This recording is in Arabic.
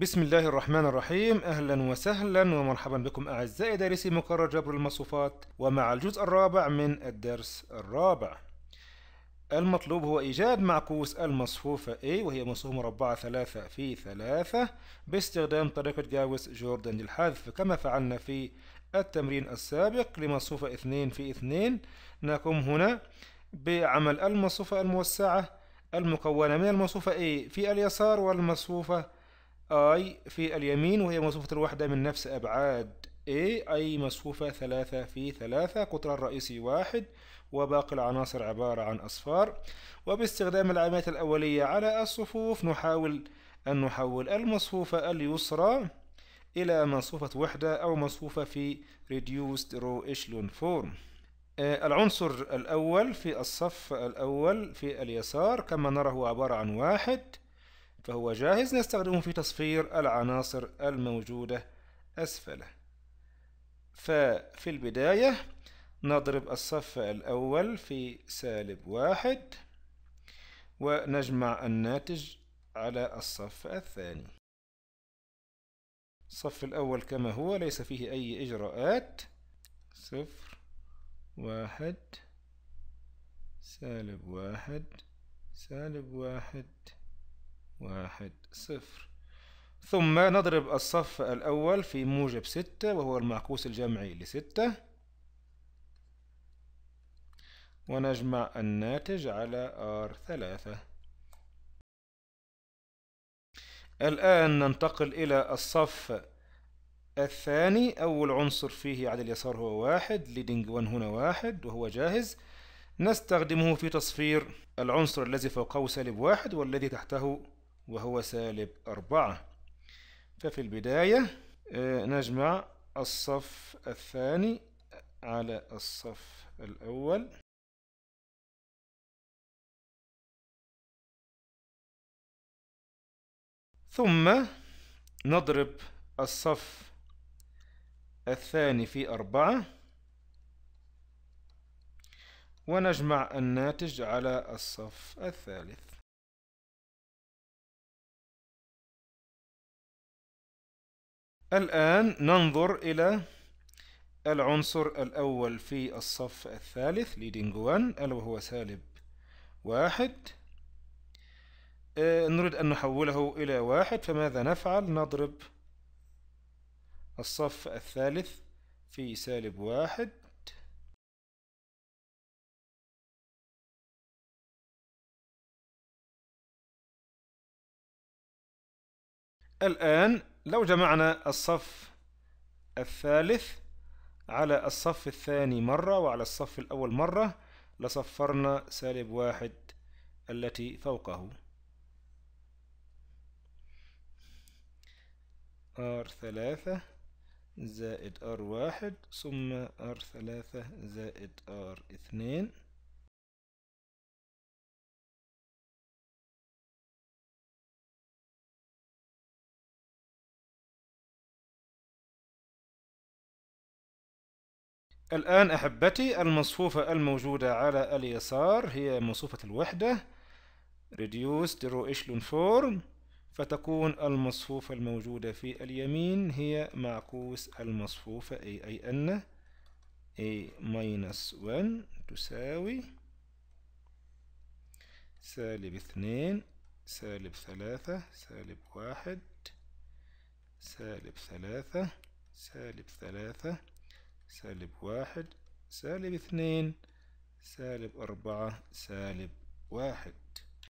بسم الله الرحمن الرحيم اهلا وسهلا ومرحبا بكم اعزائي دارسي مقرر جبر المصفوفات ومع الجزء الرابع من الدرس الرابع المطلوب هو ايجاد معكوس المصفوفه A وهي مصفوفه مربعه ثلاثة في ثلاثة باستخدام طريقه جاوس جوردن للحذف كما فعلنا في التمرين السابق لمصفوفه اثنين في اثنين نقوم هنا بعمل المصفوفه الموسعه المكونه من المصفوفه A في اليسار والمصفوفه اي في اليمين وهي مصفوفة الوحدة من نفس أبعاد A أي مصفوفة ثلاثة في ثلاثة قطرها الرئيسي واحد وباقي العناصر عبارة عن أصفار وباستخدام العلامات الأولية على الصفوف نحاول أن نحول المصفوفة اليسرى إلى مصفوفة وحدة أو مصفوفة في reduced row echelon form آه، العنصر الأول في الصف الأول في اليسار كما نرى هو عبارة عن واحد فهو جاهز نستخدمه في تصفير العناصر الموجودة أسفله ففي البداية نضرب الصف الأول في سالب واحد ونجمع الناتج على الصف الثاني الصف الأول كما هو ليس فيه أي إجراءات صفر واحد سالب واحد سالب واحد واحد صفر ثم نضرب الصف الأول في موجب ستة وهو المعكوس الجمعي لستة ونجمع الناتج على r ثلاثة الآن ننتقل إلى الصف الثاني أول عنصر فيه على اليسار هو واحد leading 1 هنا واحد وهو جاهز نستخدمه في تصفير العنصر الذي فوقه سالب واحد والذي تحته وهو سالب أربعة ففي البداية آه، نجمع الصف الثاني على الصف الأول ثم نضرب الصف الثاني في أربعة ونجمع الناتج على الصف الثالث الآن ننظر إلى العنصر الأول في الصف الثالث leading one ألا وهو سالب واحد آه، نريد أن نحوله إلى واحد فماذا نفعل نضرب الصف الثالث في سالب واحد الآن لو جمعنا الصف الثالث على الصف الثاني مرة وعلى الصف الأول مرة لصفرنا سالب واحد التي فوقه R ثلاثة زائد R واحد ثم R ثلاثة زائد R اثنين الآن أحبتي المصفوفة الموجودة على اليسار هي مصفوفة الوحدة reduced row echelon form فتكون المصفوفة الموجودة في اليمين هي معكوس المصفوفة A أي أن A minus 1 تساوي سالب 2 سالب 3 سالب 1 سالب 3 سالب 3 سالب واحد سالب اثنين سالب أربعة سالب واحد